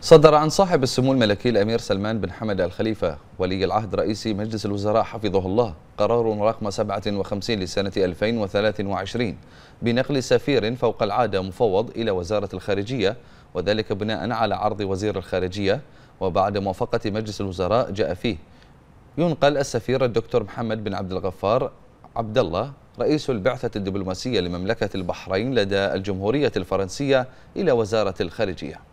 صدر عن صاحب السمو الملكي الأمير سلمان بن حمد الخليفة ولي العهد رئيس مجلس الوزراء حفظه الله قرار رقم 57 لسنة 2023 بنقل سفير فوق العادة مفوض إلى وزارة الخارجية وذلك بناء على عرض وزير الخارجية وبعد موافقة مجلس الوزراء جاء فيه ينقل السفير الدكتور محمد بن عبد الغفار عبد الله رئيس البعثة الدبلوماسية لمملكة البحرين لدى الجمهورية الفرنسية إلى وزارة الخارجية